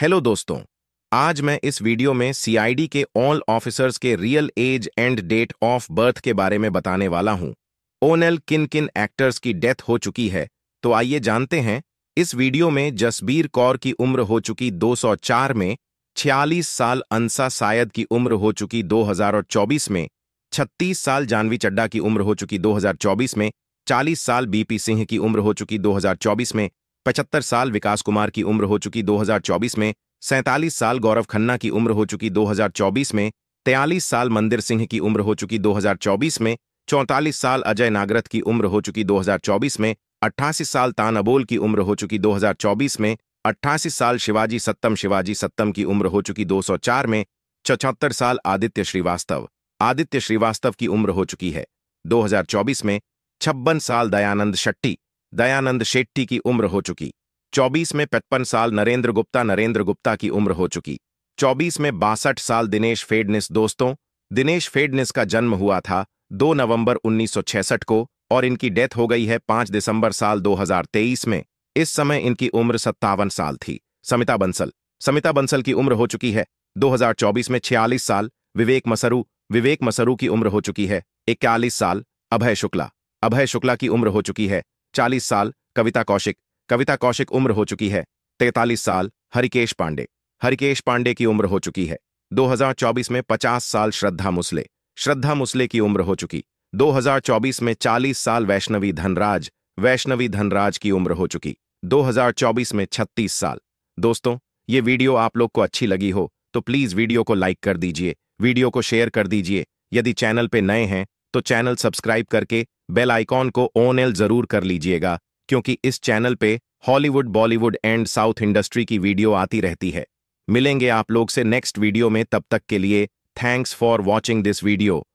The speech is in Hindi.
हेलो दोस्तों आज मैं इस वीडियो में सीआईडी के ऑल ऑफिसर्स के real age and date of birth के बारे में बताने वाला हूं ओनल किन किन एक्टर्स की डेथ हो चुकी है तो आइए जानते हैं इस वीडियो में जसबीर कौर की उम्र हो चुकी 204 में 46 साल अंसा सायद की उम्र हो चुकी 2024 में 36 साल जानवी चड्डा की उम्र हो चुकी 2024 में 40 साल बीपी सिंह की उम्र हो चुकी 2024 में पचहत्तर साल विकास कुमार की उम्र हो चुकी 2024 में सैंतालीस साल गौरव खन्ना की उम्र हो चुकी 2024 में तैयालीस साल मंदिर सिंह की उम्र हो चुकी 2024 में चौंतालीस साल अजय नागरथ की उम्र हो चुकी 2024 में अट्ठासी साल तान अबोल की उम्र हो चुकी 2024 में अट्ठासी साल शिवाजी सत्तम शिवाजी सत्तम की उम्र हो चुकी दो में चौहत्तर साल आदित्य श्रीवास्तव आदित्य श्रीवास्तव की उम्र हो चुकी है दो में छप्पन साल दयानंद शट्टी दयानंद शेट्टी की उम्र हो चुकी 24 में पचपन साल नरेंद्र गुप्ता नरेंद्र गुप्ता की उम्र हो चुकी 24 में बासठ साल दिनेश फेडनिस दोस्तों दिनेश फेडनिस का जन्म हुआ था 2 नवंबर 1966 को और इनकी डेथ हो गई है 5 दिसंबर साल 2023 में इस समय इनकी उम्र सत्तावन साल थी समिता बंसल समिता बंसल की उम्र हो चुकी है 2024 में छियालीस साल विवेक मसरू विवेक मसरू की उम्र हो चुकी है इक्यालीस साल अभय शुक्ला अभय शुक्ला की उम्र हो चुकी है चालीस साल कविता कौशिक कविता कौशिक उम्र हो चुकी है तैतालीस साल हरिकेश पांडे हरिकेश पांडे की उम्र हो चुकी है 2024 में 50 साल श्रद्धा मुसले श्रद्धा मुसले की उम्र हो चुकी 2024 में 40 साल वैष्णवी धनराज वैष्णवी धनराज की उम्र हो चुकी 2024 में 36 साल दोस्तों ये वीडियो आप लोग को अच्छी लगी हो तो प्लीज़ वीडियो को लाइक कर दीजिए वीडियो को शेयर कर दीजिए यदि चैनल पे नए हैं तो चैनल सब्सक्राइब करके बेल आइकॉन को ऑन एल जरूर कर लीजिएगा क्योंकि इस चैनल पे Hollywood Bollywood and south industry की वीडियो आती रहती है मिलेंगे आप लोग से नेक्स्ट वीडियो में तब तक के लिए thanks for watching this video